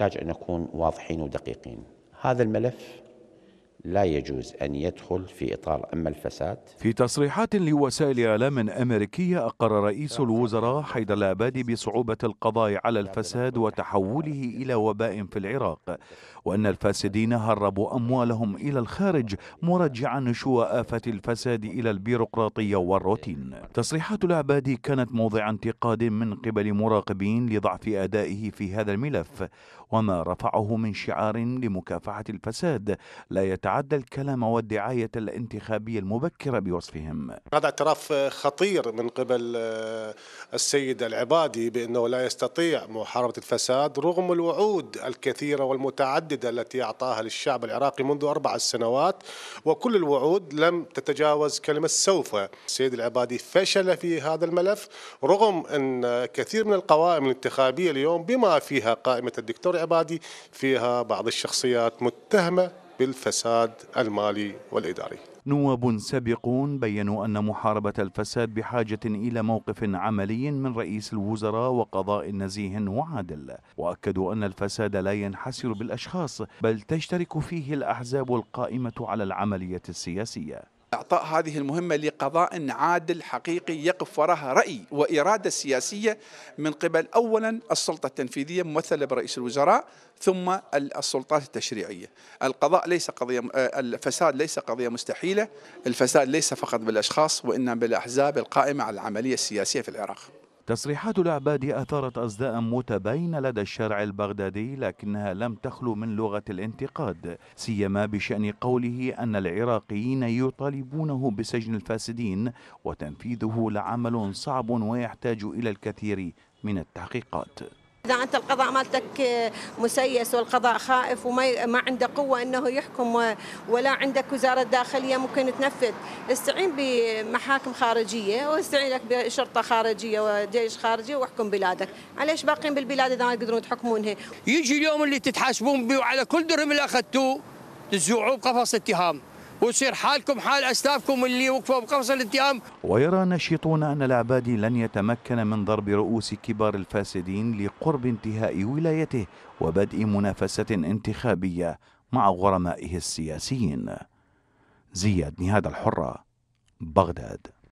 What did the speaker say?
نحتاج أن نكون واضحين ودقيقين هذا الملف لا يجوز أن يدخل في إطار أما الفساد في تصريحات لوسائل إعلام أمريكية أقر رئيس الوزراء حيدر العبادي بصعوبة القضاء على الفساد وتحوله إلى وباء في العراق وأن الفاسدين هربوا أموالهم إلى الخارج مرجعا نشوء آفة الفساد إلى البيروقراطية والروتين تصريحات العبادي كانت موضع انتقاد من قبل مراقبين لضعف أدائه في هذا الملف وما رفعه من شعار لمكافحة الفساد لا يتعلق يتعدى الكلام والدعاية الانتخابية المبكرة بوصفهم هذا اعتراف خطير من قبل آه، السيد العبادي بأنه لا يستطيع محاربة الفساد رغم الوعود الكثيرة والمتعددة التي أعطاها للشعب العراقي منذ أربع سنوات وكل الوعود لم تتجاوز كلمة سوف السيد العبادي فشل في هذا الملف رغم أن كثير من القوائم الانتخابية اليوم بما فيها قائمة الدكتور عبادي فيها بعض الشخصيات متهمة بالفساد المالي والإداري نواب سابقون بينوا أن محاربة الفساد بحاجة إلى موقف عملي من رئيس الوزراء وقضاء نزيه وعادل وأكدوا أن الفساد لا ينحسر بالأشخاص بل تشترك فيه الأحزاب القائمة على العملية السياسية استعطاء هذه المهمة لقضاء عادل حقيقي يقف وراها رأي وإرادة سياسية من قبل أولا السلطة التنفيذية ممثلة برئيس الوزراء ثم السلطات التشريعية القضاء ليس قضية آه، الفساد ليس قضية مستحيلة الفساد ليس فقط بالأشخاص وإنما بالأحزاب القائمة على العملية السياسية في العراق تصريحات العبادي أثارت أصداء متباينة لدى الشارع البغدادي لكنها لم تخلو من لغة الانتقاد سيما بشأن قوله أن العراقيين يطالبونه بسجن الفاسدين وتنفيذه لعمل صعب ويحتاج إلى الكثير من التحقيقات إذا أنت القضاء مالتك آه، مسيس والقضاء خائف وما ما عنده قوة أنه يحكم ولا عندك وزارة داخلية ممكن تنفذ استعين بمحاكم خارجية واستعين لك بشرطة خارجية وجيش خارجي واحكم بلادك عليش باقين بالبلاد إذا ما يقدرون تحكمونها يجي اليوم اللي تتحاسبون به وعلى كل درهم اللي أخذتوه تزوعوه بقفص اتهام وتصير حالكم حال أسلافكم اللي وقفوا بقفص الاتهام ويرى نشيطون أن العبادي لن يتمكن من ضرب رؤوس كبار الفاسدين لقرب انتهاء ولايته وبدء منافسة انتخابية مع غرمائه السياسيين زياد نهاد الحرة بغداد